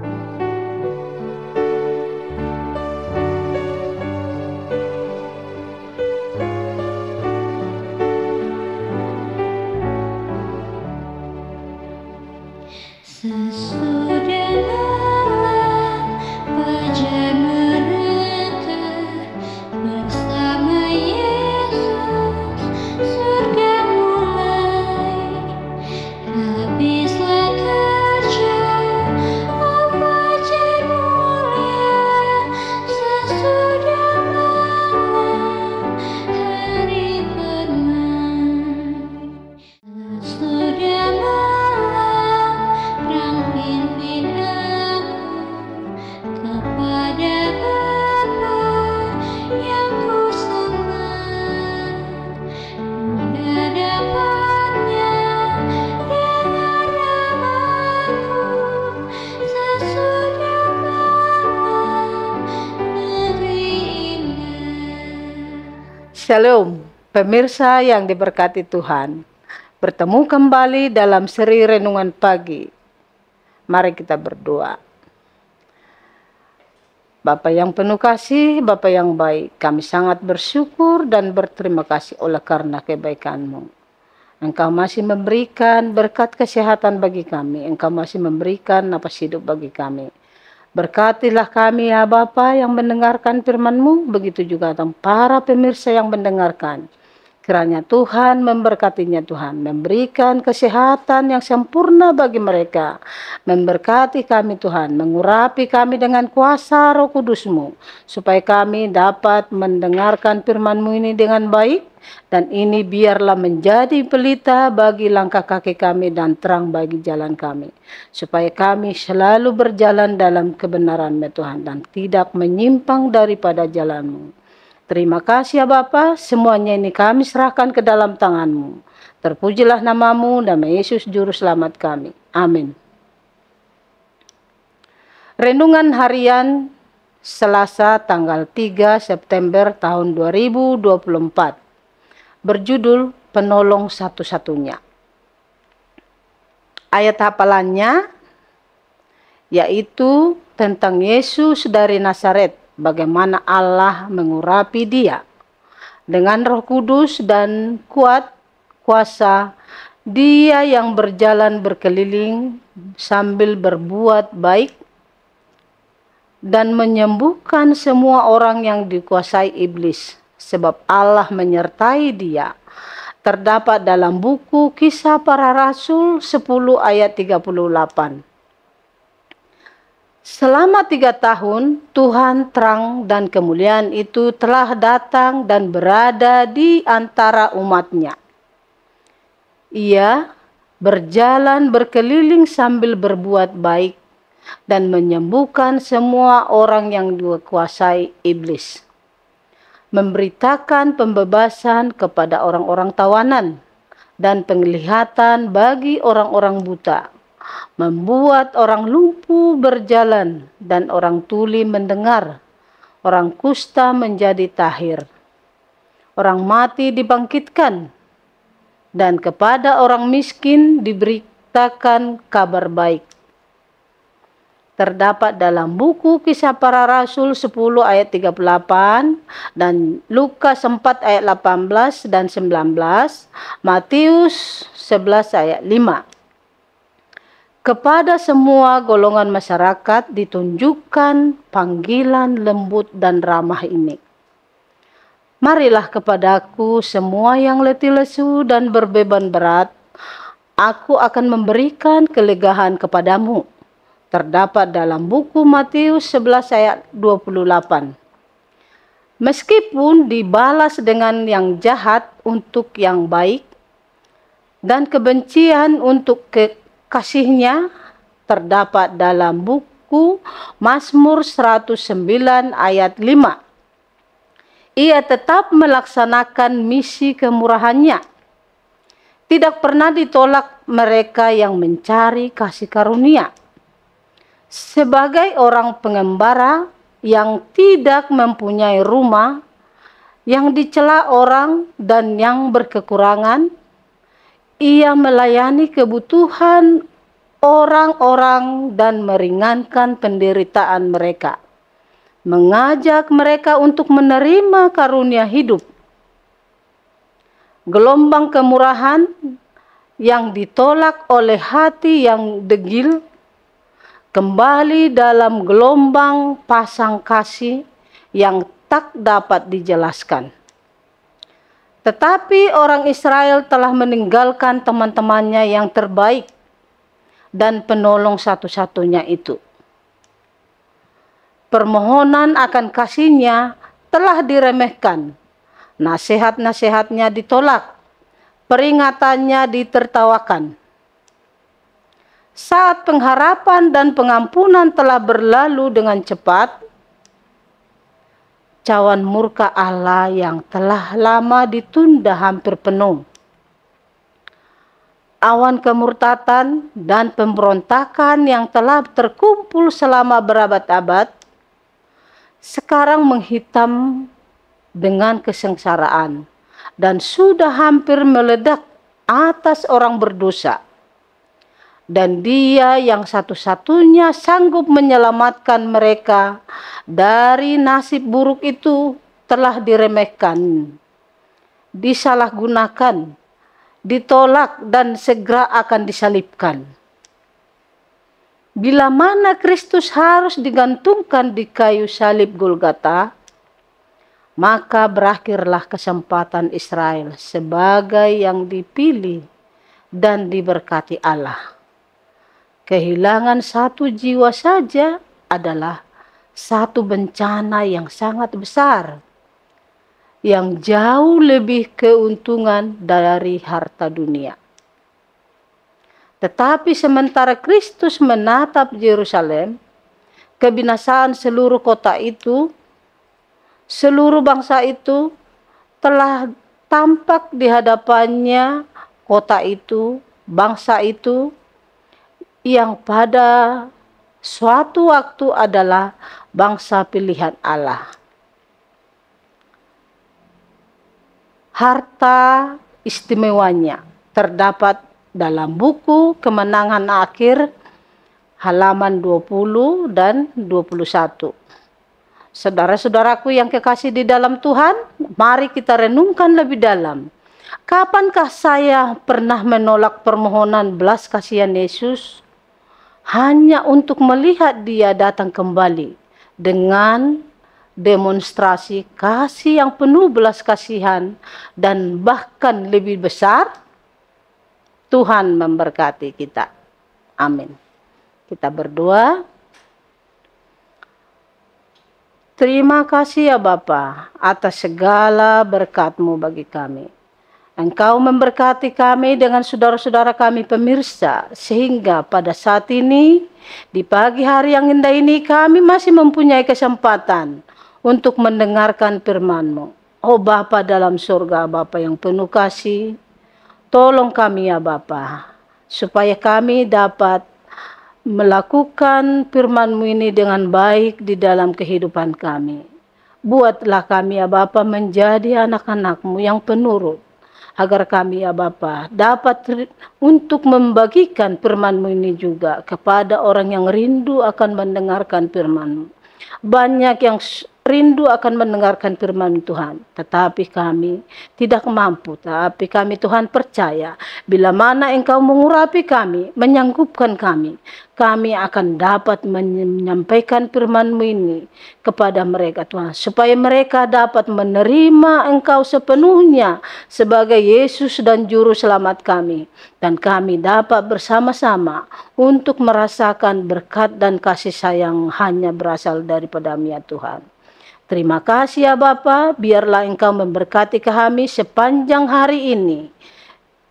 Thank you. Shalom, pemirsa yang diberkati Tuhan. Bertemu kembali dalam seri renungan pagi. Mari kita berdoa. Bapak yang penuh kasih, Bapak yang baik, kami sangat bersyukur dan berterima kasih oleh karena kebaikanmu. mu Engkau masih memberikan berkat kesehatan bagi kami, Engkau masih memberikan napas hidup bagi kami. Berkatilah kami ya Bapa yang mendengarkan firman-Mu, begitu juga para pemirsa yang mendengarkan. Kiranya Tuhan memberkatinya Tuhan, memberikan kesehatan yang sempurna bagi mereka. Memberkati kami Tuhan, mengurapi kami dengan kuasa roh kudusmu. Supaya kami dapat mendengarkan firmanmu ini dengan baik dan ini biarlah menjadi pelita bagi langkah kaki kami dan terang bagi jalan kami. Supaya kami selalu berjalan dalam kebenaran ya Tuhan dan tidak menyimpang daripada jalanmu. Terima kasih ya Bapa, semuanya ini kami serahkan ke dalam tanganmu. Terpujilah namamu, nama Yesus Juru Selamat kami. Amin. Renungan Harian Selasa tanggal 3 September tahun 2024 berjudul Penolong Satu-Satunya. Ayat hafalannya yaitu tentang Yesus dari Nazaret, bagaimana Allah mengurapi dia dengan Roh Kudus dan kuat kuasa dia yang berjalan berkeliling sambil berbuat baik dan menyembuhkan semua orang yang dikuasai iblis sebab Allah menyertai dia. Terdapat dalam buku Kisah Para Rasul 10 ayat 38. Selama tiga tahun, Tuhan terang dan kemuliaan itu telah datang dan berada di antara umatnya. Ia berjalan berkeliling sambil berbuat baik dan menyembuhkan semua orang yang dikuasai iblis memberitakan pembebasan kepada orang-orang tawanan dan penglihatan bagi orang-orang buta, membuat orang lumpuh berjalan dan orang tuli mendengar, orang kusta menjadi tahir, orang mati dibangkitkan, dan kepada orang miskin diberitakan kabar baik terdapat dalam buku kisah para rasul 10 ayat 38 dan Lukas 4 ayat 18 dan 19, Matius 11 ayat 5. Kepada semua golongan masyarakat ditunjukkan panggilan lembut dan ramah ini. Marilah kepadaku semua yang letih lesu dan berbeban berat, aku akan memberikan kelegahan kepadamu terdapat dalam buku Matius 11 ayat 28. Meskipun dibalas dengan yang jahat untuk yang baik dan kebencian untuk kekasihnya terdapat dalam buku Mazmur 109 ayat 5. Ia tetap melaksanakan misi kemurahannya. Tidak pernah ditolak mereka yang mencari kasih karunia sebagai orang pengembara yang tidak mempunyai rumah, yang dicela orang dan yang berkekurangan, ia melayani kebutuhan orang-orang dan meringankan penderitaan mereka, mengajak mereka untuk menerima karunia hidup. Gelombang kemurahan yang ditolak oleh hati yang degil kembali dalam gelombang pasang kasih yang tak dapat dijelaskan. Tetapi orang Israel telah meninggalkan teman-temannya yang terbaik dan penolong satu-satunya itu. Permohonan akan kasihnya telah diremehkan, nasihat-nasihatnya ditolak, peringatannya ditertawakan saat pengharapan dan pengampunan telah berlalu dengan cepat, cawan murka Allah yang telah lama ditunda hampir penuh. Awan kemurtatan dan pemberontakan yang telah terkumpul selama berabad-abad sekarang menghitam dengan kesengsaraan dan sudah hampir meledak atas orang berdosa dan dia yang satu-satunya sanggup menyelamatkan mereka dari nasib buruk itu telah diremehkan, disalahgunakan, ditolak dan segera akan disalibkan. Bila mana Kristus harus digantungkan di kayu salib Golgata, maka berakhirlah kesempatan Israel sebagai yang dipilih dan diberkati Allah. Kehilangan satu jiwa saja adalah satu bencana yang sangat besar, yang jauh lebih keuntungan dari harta dunia. Tetapi sementara Kristus menatap Yerusalem, kebinasaan seluruh kota itu, seluruh bangsa itu telah tampak di hadapannya kota itu, bangsa itu, yang pada suatu waktu adalah bangsa pilihan Allah. Harta istimewanya terdapat dalam buku Kemenangan Akhir halaman 20 dan 21. Saudara-saudaraku yang kekasih di dalam Tuhan, mari kita renungkan lebih dalam. Kapankah saya pernah menolak permohonan belas kasihan Yesus? hanya untuk melihat dia datang kembali dengan demonstrasi kasih yang penuh belas kasihan dan bahkan lebih besar Tuhan memberkati kita. Amin. Kita berdoa. Terima kasih ya Bapa atas segala berkatmu bagi kami. Engkau memberkati kami dengan saudara-saudara kami pemirsa, sehingga pada saat ini, di pagi hari yang indah ini, kami masih mempunyai kesempatan untuk mendengarkan firman-Mu. Oh Bapa dalam surga, Bapa yang penuh kasih, tolong kami ya Bapa, supaya kami dapat melakukan firman-Mu ini dengan baik di dalam kehidupan kami. Buatlah kami ya Bapa menjadi anak-anak-Mu yang penurut agar kami ya Bapa dapat untuk membagikan firman-Mu ini juga kepada orang yang rindu akan mendengarkan firman-Mu. Banyak yang rindu akan mendengarkan firman Tuhan. Tetapi kami tidak mampu, tapi kami Tuhan percaya bila mana Engkau mengurapi kami, menyanggupkan kami, kami akan dapat menyampaikan firmanmu ini kepada mereka Tuhan, supaya mereka dapat menerima Engkau sepenuhnya sebagai Yesus dan Juru Selamat kami. Dan kami dapat bersama-sama untuk merasakan berkat dan kasih sayang hanya berasal daripada ya Tuhan. Terima kasih ya Bapa, biarlah Engkau memberkati kami sepanjang hari ini.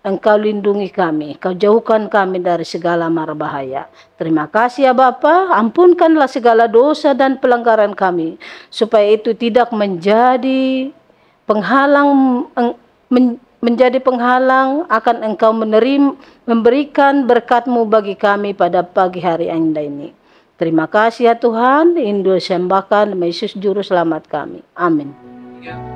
Engkau lindungi kami, Engkau jauhkan kami dari segala mara bahaya. Terima kasih ya Bapa, ampunkanlah segala dosa dan pelanggaran kami, supaya itu tidak menjadi penghalang menjadi penghalang akan Engkau menerima memberikan berkatMu bagi kami pada pagi hari Anda ini. Terima kasih ya Tuhan, Indo sembahkan Yesus Juru Selamat kami. Amin. Ya.